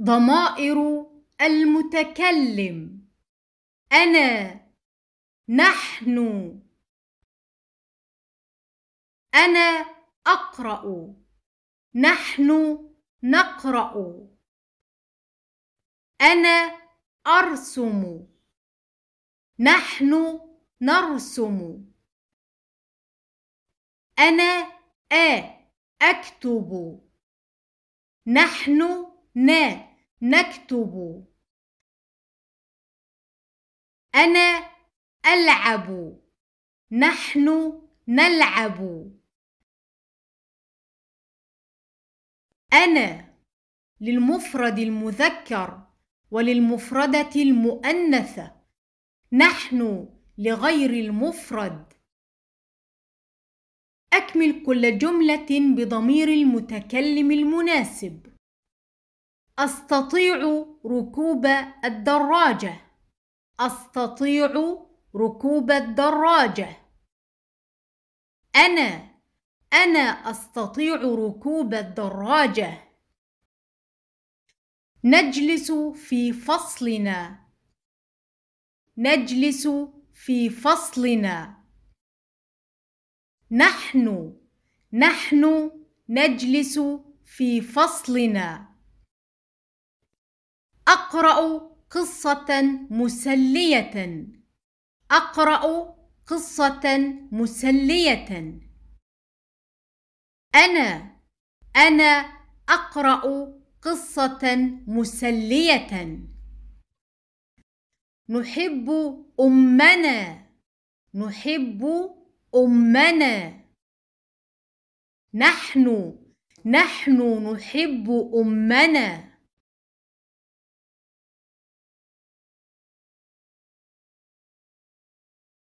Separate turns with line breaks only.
ضمائر المتكلم انا نحن انا اقرا نحن نقرا انا ارسم نحن نرسم انا آ اكتب نحن نات نكتب أنا ألعب نحن نلعب أنا للمفرد
المذكر وللمفردة المؤنثة نحن لغير المفرد أكمل كل جملة بضمير المتكلم المناسب أستطيع ركوب الدراجة أستطيع ركوب الدراجة أنا أنا أستطيع ركوب الدراجة نجلس في فصلنا نجلس في فصلنا نحن نحن نجلس في فصلنا أقرأ قصة مسلية أقرأ قصة مسلية أنا أنا أقرأ قصة مسلية نحب أمنا نحب أمنا نحن نحن نحب أمنا